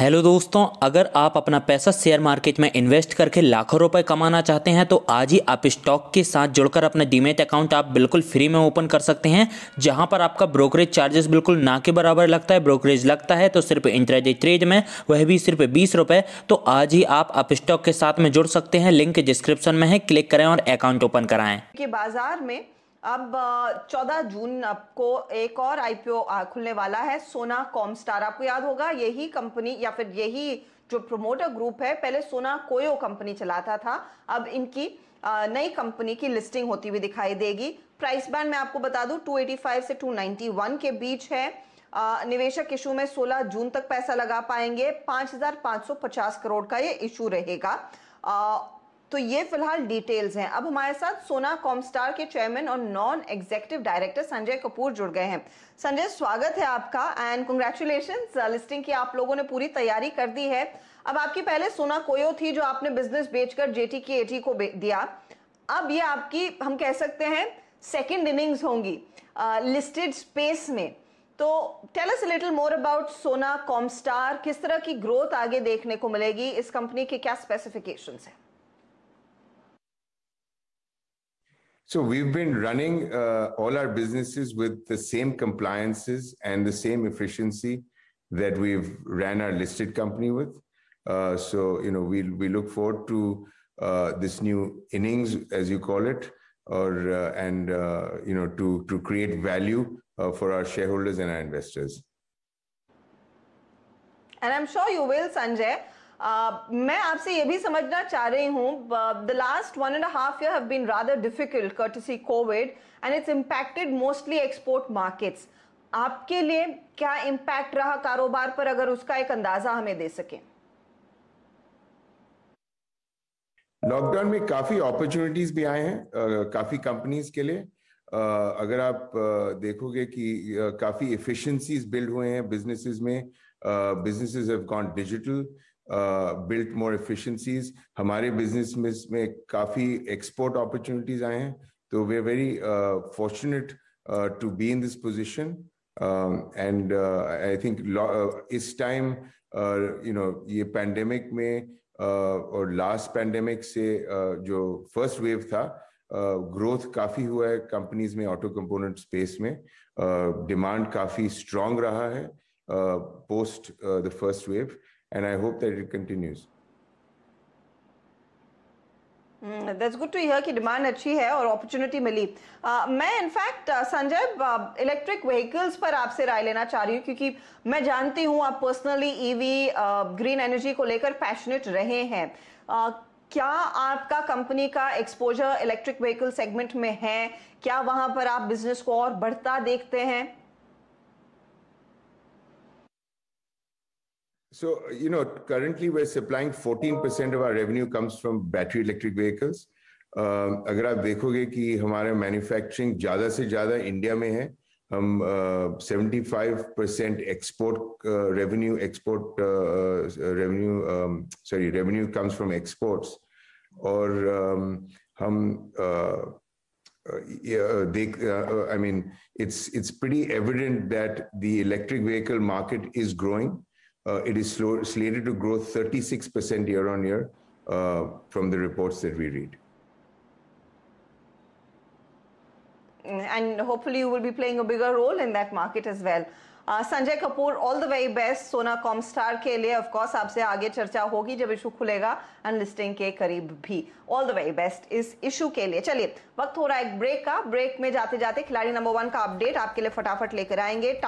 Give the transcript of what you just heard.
Hello दोस्तों अगर आप अपना पैसा शेयर मार्केट में इन्वेस्ट करके लाखों रुपए कमाना चाहते हैं तो आज ही आप स्टॉक के साथ जुड़कर अपना डीमेट अकाउंट आप बिल्कुल फ्री में ओपन कर सकते हैं जहां पर आपका ब्रोकरेज चार्जेस बिल्कुल ना के बराबर लगता है ब्रोकरेज लगता है तो सिर्फ इंट्राडे ट्रेड में वह भी सिर्फ बीस तो आज ही आप अप स्टॉक के साथ में जुड़ सकते हैं लिंक डिस्क्रिप्शन में है क्लिक करें और अकाउंट ओपन कराएं बाजार में अब 14 जून आपको एक और आईपीओ खुलने वाला है सोना कॉमस्टार आपको याद होगा यही कंपनी या फिर यही जो प्रोमोटर ग्रुप है पहले सोना कोयो कंपनी चलाता था अब इनकी नई कंपनी की लिस्टिंग होती हुई दिखाई देगी प्राइस बैंड मैं आपको बता दूं 285 से 291 के बीच है निवेशक इशू में 16 जून तक पैसा लगा पाएंगे 5,550 करोड़ का ये इशू रहेगा तो ये फिलहाल डिटेल्स हैं अब हमारे साथ सोना कॉमस्टार के चेयरमैन और non executive director Sanjay Kapur जुड़ गए हैं संजय स्वागत है आपका एंड कंग्रेचुलेशन लिस्टिंग की आप लोगों ने पूरी तैयारी कर दी है अब आपकी पहले सोना कोयो थी जो आपने बिजनेस बेचकर जेटी की एटी को दिया अब ये आपकी हम कह सकते हैं सेकेंड इनिंग्स होंगी लिस्टेड स्पेस में तो tell us little more about Sona Comstar किस तरह की ग्रोथ आगे देखने को मिलेगी इस कंपनी के क्या स्पेसिफिकेशंस हैं So we've been running uh, all our businesses with the same compliances and the same efficiency that we've ran our listed company with. Uh, so you know we we look forward to uh, this new innings, as you call it, or uh, and uh, you know to to create value uh, for our shareholders and our investors. And I'm sure you will, Sanjay. मैं आपसे ये भी समझना चाह रही हूँ the last one and half year have been rather difficult courtesy Covid and it's impacted mostly export markets आपके लिए क्या इम्पैक्ट रहा कारोबार पर अगर उसका एक अंदाजा हमें दे सके लॉकडाउन में काफी अपॉर्चुनिटीज भी आए हैं काफी कंपनीज के लिए अगर आप देखोगे कि काफी इफिशिएंसीज बिल्ड हुए हैं बिजनेसेस में businesses have gone digital built more efficiencies हमारे बिजनेस में, इसमें काफ़ी एक्सपोर्ट अपॉर्चुनिटीज आए हैं तो we very fortunate to be in this position and I think this time you know ये पैंडेमिक में uh, और लास्ट पैंडेमिक से uh, जो फर्स्ट वेव था ग्रोथ uh, काफ़ी हुआ है कंपनीज में ऑटो कंपोनेंट स्पेस में डिमांड uh, काफ़ी स्ट्रांग रहा है post the first wave and I hope that it continues. That's good to hear कि डिमांड अच्छी है और अपॉर्चुनिटी मिली uh, मैं in fact uh, Sanjay electric vehicles पर आपसे राय लेना चाह रही हूँ क्योंकि मैं जानती हूँ आप पर्सनली ईवी ग्रीन एनर्जी को लेकर पैशनेट रहे हैं uh, क्या आपका कंपनी का एक्सपोजर इलेक्ट्रिक व्हीकल सेगमेंट में है क्या वहाँ पर आप बिजनेस को और बढ़ता देखते हैं So, you know, currently we're supplying 14% of our revenue comes from battery electric vehicles. Um, अगर आप देखोगे कि हमारा मैन्युफैक्चरिंग ज़्यादा से ज़्यादा इंडिया में है हम seventy five percent export revenue export revenue sorry revenue comes from और um, हम uh, uh, uh, uh, I mean, it's it's pretty evident that the electric vehicle market is growing. Uh, it is slow, slated to grow 36% year on year uh, from the reports that we read. And hopefully, you will be playing a bigger role in that market as well. Sanjay Kapoor all the very best Sona Comstar के लिए of course आपसे आगे चर्चा होगी जब issue खुलेगा अनलिस्टिंग के करीब भी ऑल द वेरी बेस्ट इस इशू के लिए चलिए वक्त हो रहा है एक ब्रेक का ब्रेक में जाते जाते खिलाड़ी नंबर वन का अपडेट आपके लिए फटाफट लेकर आएंगे